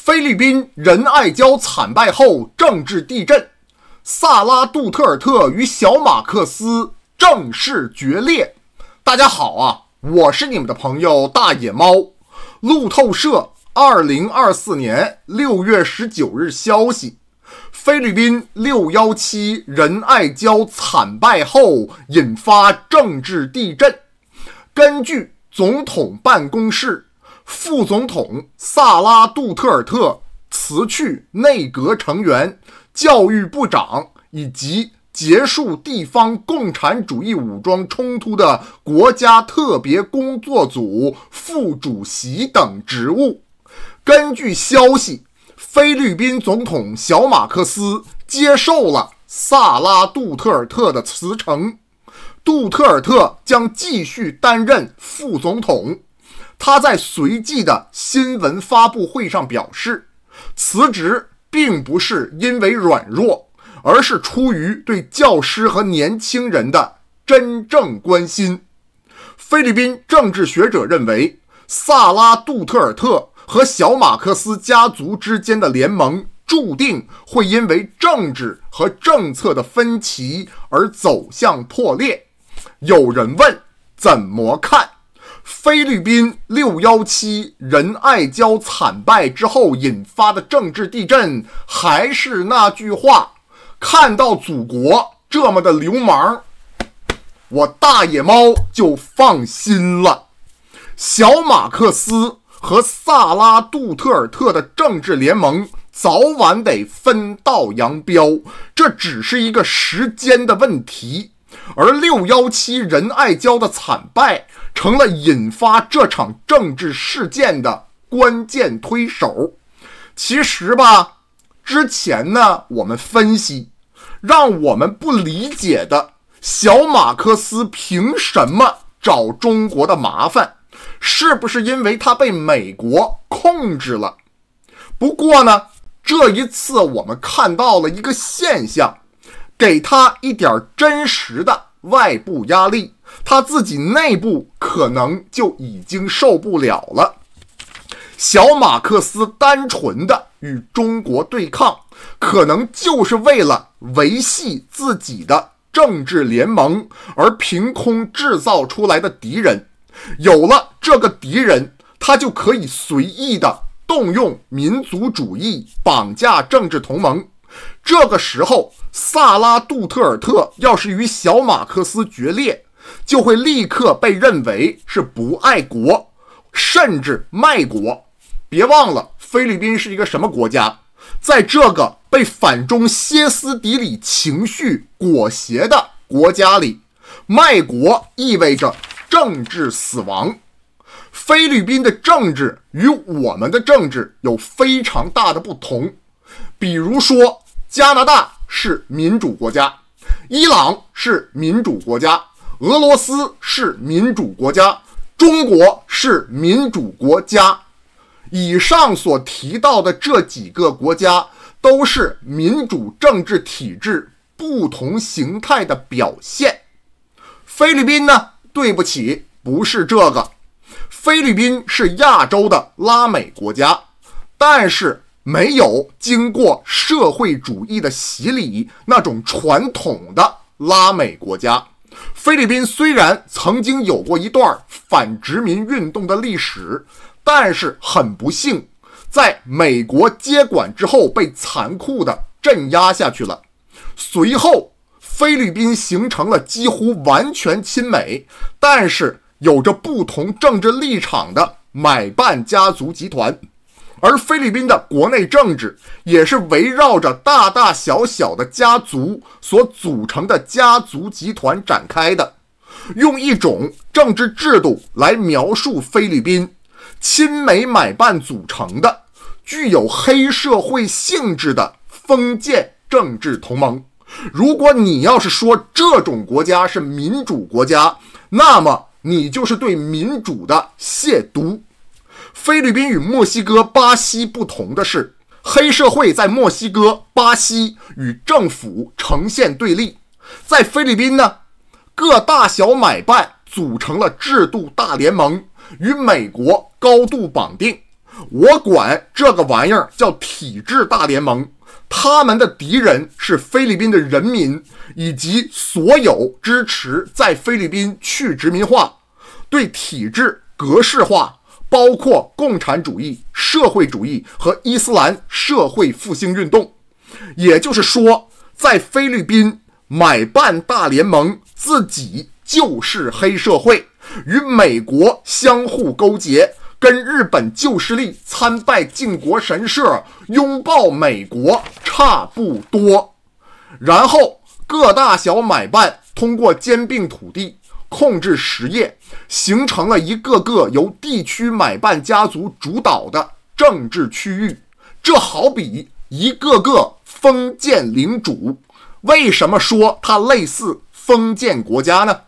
菲律宾仁爱礁惨败后政治地震，萨拉杜特尔特与小马克思正式决裂。大家好啊，我是你们的朋友大野猫。路透社二零二四年六月十九日消息：菲律宾六幺七仁爱礁惨败后引发政治地震。根据总统办公室。副总统萨拉·杜特尔特辞去内阁成员、教育部长以及结束地方共产主义武装冲突的国家特别工作组副主席等职务。根据消息，菲律宾总统小马克斯接受了萨拉·杜特尔特的辞呈，杜特尔特将继续担任副总统。他在随即的新闻发布会上表示，辞职并不是因为软弱，而是出于对教师和年轻人的真正关心。菲律宾政治学者认为，萨拉·杜特尔特和小马克思家族之间的联盟注定会因为政治和政策的分歧而走向破裂。有人问：怎么看？菲律宾六幺七仁爱礁惨败之后引发的政治地震，还是那句话，看到祖国这么的流氓，我大野猫就放心了。小马克思和萨拉杜特尔特的政治联盟，早晚得分道扬镳，这只是一个时间的问题。而六幺七仁爱礁的惨败，成了引发这场政治事件的关键推手。其实吧，之前呢，我们分析，让我们不理解的小马克思凭什么找中国的麻烦？是不是因为他被美国控制了？不过呢，这一次我们看到了一个现象。给他一点真实的外部压力，他自己内部可能就已经受不了了。小马克思单纯的与中国对抗，可能就是为了维系自己的政治联盟而凭空制造出来的敌人。有了这个敌人，他就可以随意的动用民族主义绑架政治同盟。这个时候，萨拉杜特尔特要是与小马克思决裂，就会立刻被认为是不爱国，甚至卖国。别忘了，菲律宾是一个什么国家？在这个被反中歇斯底里情绪裹挟的国家里，卖国意味着政治死亡。菲律宾的政治与我们的政治有非常大的不同，比如说。加拿大是民主国家，伊朗是民主国家，俄罗斯是民主国家，中国是民主国家。以上所提到的这几个国家都是民主政治体制不同形态的表现。菲律宾呢？对不起，不是这个。菲律宾是亚洲的拉美国家，但是。没有经过社会主义的洗礼，那种传统的拉美国家，菲律宾虽然曾经有过一段反殖民运动的历史，但是很不幸，在美国接管之后被残酷的镇压下去了。随后，菲律宾形成了几乎完全亲美，但是有着不同政治立场的买办家族集团。而菲律宾的国内政治也是围绕着大大小小的家族所组成的家族集团展开的，用一种政治制度来描述菲律宾亲美买办组成的具有黑社会性质的封建政治同盟。如果你要是说这种国家是民主国家，那么你就是对民主的亵渎。菲律宾与墨西哥、巴西不同的是，黑社会在墨西哥、巴西与政府呈现对立，在菲律宾呢，各大小买办组成了制度大联盟，与美国高度绑定。我管这个玩意儿叫体制大联盟。他们的敌人是菲律宾的人民以及所有支持在菲律宾去殖民化、对体制格式化。包括共产主义、社会主义和伊斯兰社会复兴运动，也就是说，在菲律宾买办大联盟自己就是黑社会，与美国相互勾结，跟日本旧势力参拜靖国神社、拥抱美国差不多。然后各大小买办通过兼并土地。控制实业，形成了一个个由地区买办家族主导的政治区域，这好比一个个封建领主。为什么说它类似封建国家呢？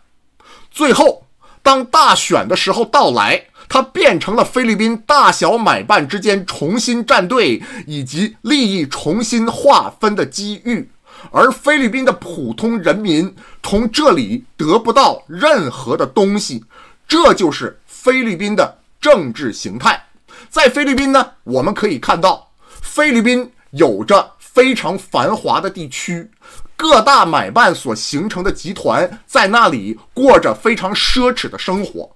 最后，当大选的时候到来，它变成了菲律宾大小买办之间重新站队以及利益重新划分的机遇。而菲律宾的普通人民从这里得不到任何的东西，这就是菲律宾的政治形态。在菲律宾呢，我们可以看到，菲律宾有着非常繁华的地区，各大买办所形成的集团在那里过着非常奢侈的生活。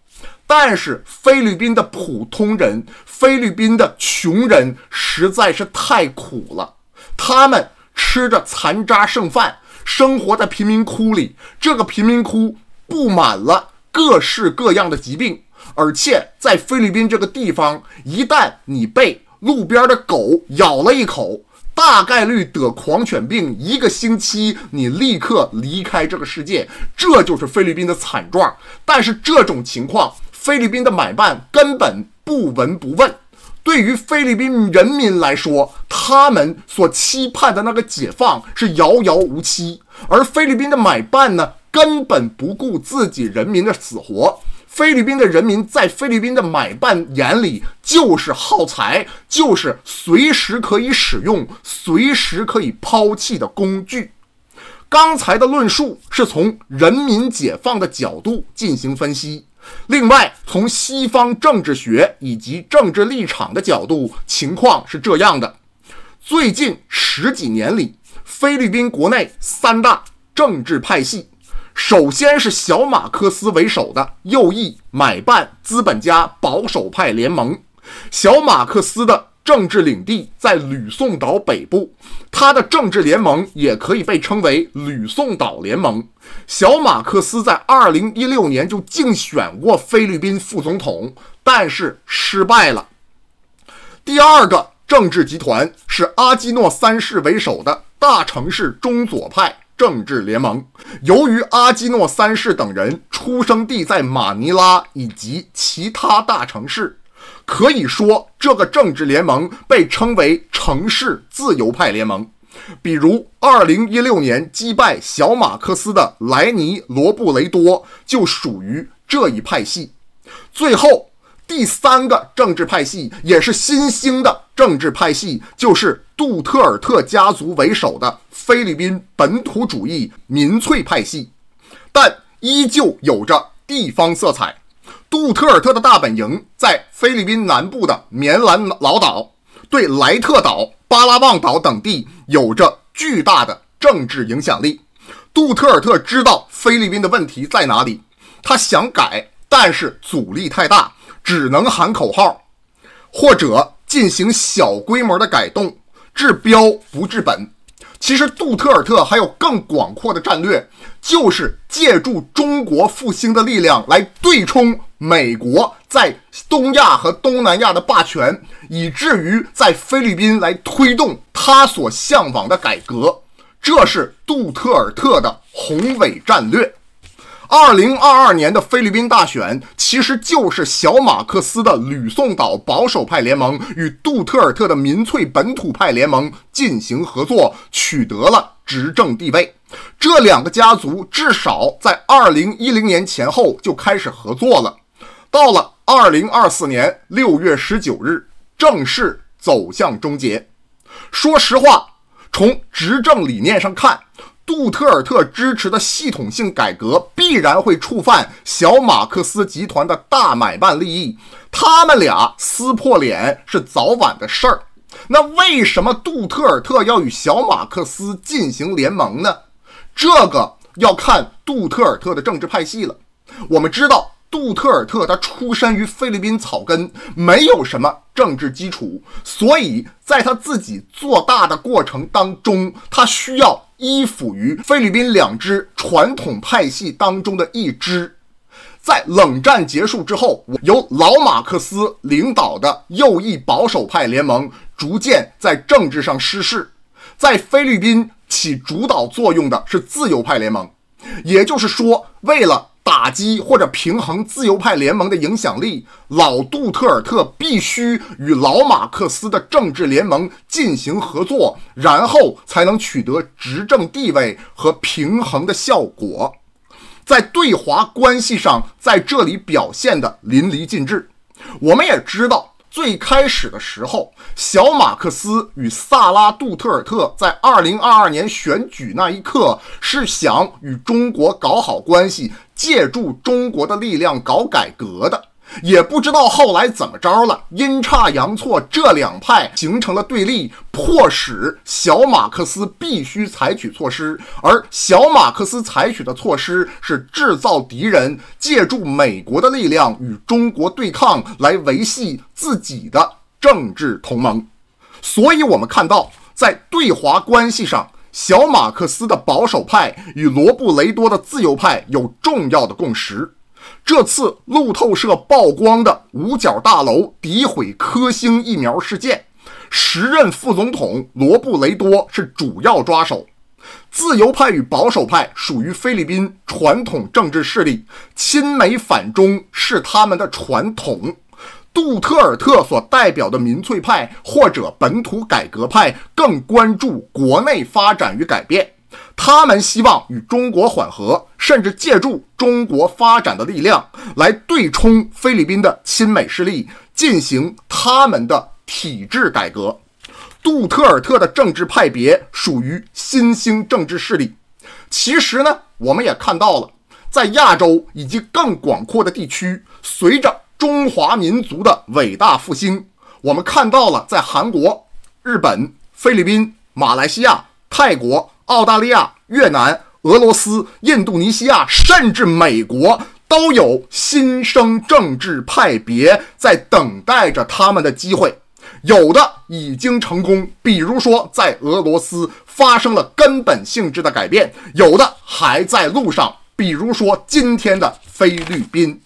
但是，菲律宾的普通人，菲律宾的穷人实在是太苦了，他们。吃着残渣剩饭，生活在贫民窟里。这个贫民窟布满了各式各样的疾病，而且在菲律宾这个地方，一旦你被路边的狗咬了一口，大概率得狂犬病。一个星期，你立刻离开这个世界。这就是菲律宾的惨状。但是这种情况，菲律宾的买办根本不闻不问。对于菲律宾人民来说，他们所期盼的那个解放是遥遥无期。而菲律宾的买办呢，根本不顾自己人民的死活。菲律宾的人民在菲律宾的买办眼里就是耗材，就是随时可以使用、随时可以抛弃的工具。刚才的论述是从人民解放的角度进行分析。另外，从西方政治学以及政治立场的角度，情况是这样的：最近十几年里，菲律宾国内三大政治派系，首先是小马克思为首的右翼买办资本家保守派联盟，小马克思的。政治领地在吕宋岛北部，他的政治联盟也可以被称为吕宋岛联盟。小马克思在二零一六年就竞选过菲律宾副总统，但是失败了。第二个政治集团是阿基诺三世为首的大城市中左派政治联盟，由于阿基诺三世等人出生地在马尼拉以及其他大城市。可以说，这个政治联盟被称为“城市自由派联盟”。比如，2016年击败小马克思的莱尼·罗布雷多就属于这一派系。最后，第三个政治派系也是新兴的政治派系，就是杜特尔特家族为首的菲律宾本土主义民粹派系，但依旧有着地方色彩。杜特尔特的大本营在菲律宾南部的棉兰老岛，对莱特岛、巴拉望岛等地有着巨大的政治影响力。杜特尔特知道菲律宾的问题在哪里，他想改，但是阻力太大，只能喊口号，或者进行小规模的改动，治标不治本。其实，杜特尔特还有更广阔的战略，就是借助中国复兴的力量来对冲美国在东亚和东南亚的霸权，以至于在菲律宾来推动他所向往的改革。这是杜特尔特的宏伟战略。二零二二年的菲律宾大选，其实就是小马克思的吕宋岛保守派联盟与杜特尔特的民粹本土派联盟进行合作，取得了执政地位。这两个家族至少在二零一零年前后就开始合作了，到了二零二四年六月十九日正式走向终结。说实话，从执政理念上看。杜特尔特支持的系统性改革必然会触犯小马克思集团的大买办利益，他们俩撕破脸是早晚的事儿。那为什么杜特尔特要与小马克思进行联盟呢？这个要看杜特尔特的政治派系了。我们知道，杜特尔特他出身于菲律宾草根，没有什么政治基础，所以在他自己做大的过程当中，他需要。依附于菲律宾两支传统派系当中的一支，在冷战结束之后，由老马克思领导的右翼保守派联盟逐渐在政治上失势，在菲律宾起主导作用的是自由派联盟，也就是说，为了。打击或者平衡自由派联盟的影响力，老杜特尔特必须与老马克思的政治联盟进行合作，然后才能取得执政地位和平衡的效果。在对华关系上，在这里表现得淋漓尽致。我们也知道。最开始的时候，小马克思与萨拉杜特尔特在2022年选举那一刻是想与中国搞好关系，借助中国的力量搞改革的。也不知道后来怎么着了，阴差阳错，这两派形成了对立，迫使小马克思必须采取措施，而小马克思采取的措施是制造敌人，借助美国的力量与中国对抗，来维系自己的政治同盟。所以，我们看到，在对华关系上，小马克思的保守派与罗布雷多的自由派有重要的共识。这次路透社曝光的五角大楼诋毁科兴疫苗事件，时任副总统罗布雷多是主要抓手。自由派与保守派属于菲律宾传统政治势力，亲美反中是他们的传统。杜特尔特所代表的民粹派或者本土改革派更关注国内发展与改变。他们希望与中国缓和，甚至借助中国发展的力量来对冲菲律宾的亲美势力，进行他们的体制改革。杜特尔特的政治派别属于新兴政治势力。其实呢，我们也看到了，在亚洲以及更广阔的地区，随着中华民族的伟大复兴，我们看到了在韩国、日本、菲律宾、马来西亚、泰国。澳大利亚、越南、俄罗斯、印度尼西亚，甚至美国，都有新生政治派别在等待着他们的机会。有的已经成功，比如说在俄罗斯发生了根本性质的改变；有的还在路上，比如说今天的菲律宾。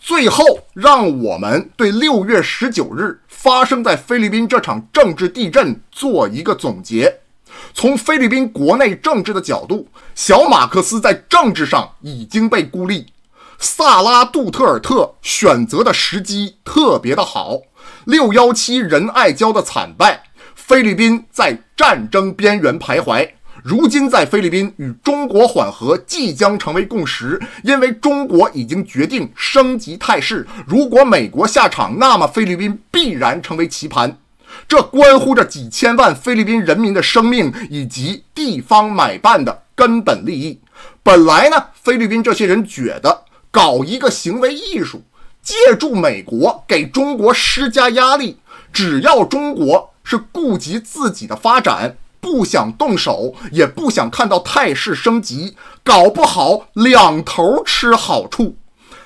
最后，让我们对六月十九日发生在菲律宾这场政治地震做一个总结。从菲律宾国内政治的角度，小马克思在政治上已经被孤立。萨拉杜特尔特选择的时机特别的好。六幺七仁爱礁的惨败，菲律宾在战争边缘徘徊。如今，在菲律宾与中国缓和即将成为共识，因为中国已经决定升级态势。如果美国下场，那么菲律宾必然成为棋盘。这关乎着几千万菲律宾人民的生命以及地方买办的根本利益。本来呢，菲律宾这些人觉得搞一个行为艺术，借助美国给中国施加压力，只要中国是顾及自己的发展，不想动手，也不想看到态势升级，搞不好两头吃好处。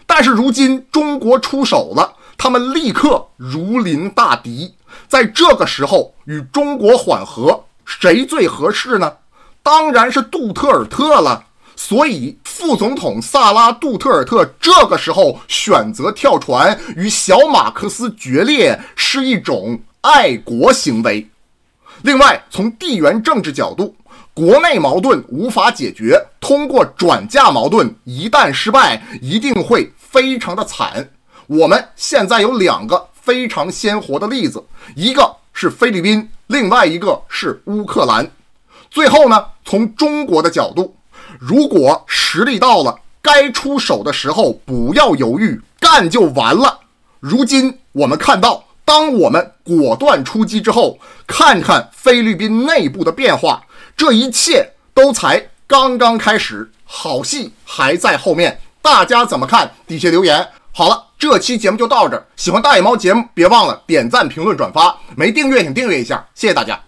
但是如今中国出手了，他们立刻如临大敌。在这个时候与中国缓和，谁最合适呢？当然是杜特尔特了。所以副总统萨拉杜特尔特这个时候选择跳船与小马克思决裂，是一种爱国行为。另外，从地缘政治角度，国内矛盾无法解决，通过转嫁矛盾，一旦失败，一定会非常的惨。我们现在有两个。非常鲜活的例子，一个是菲律宾，另外一个是乌克兰。最后呢，从中国的角度，如果实力到了该出手的时候，不要犹豫，干就完了。如今我们看到，当我们果断出击之后，看看菲律宾内部的变化，这一切都才刚刚开始，好戏还在后面。大家怎么看？底下留言。好了，这期节目就到这儿。喜欢大野猫节目，别忘了点赞、评论、转发。没订阅请订阅一下，谢谢大家。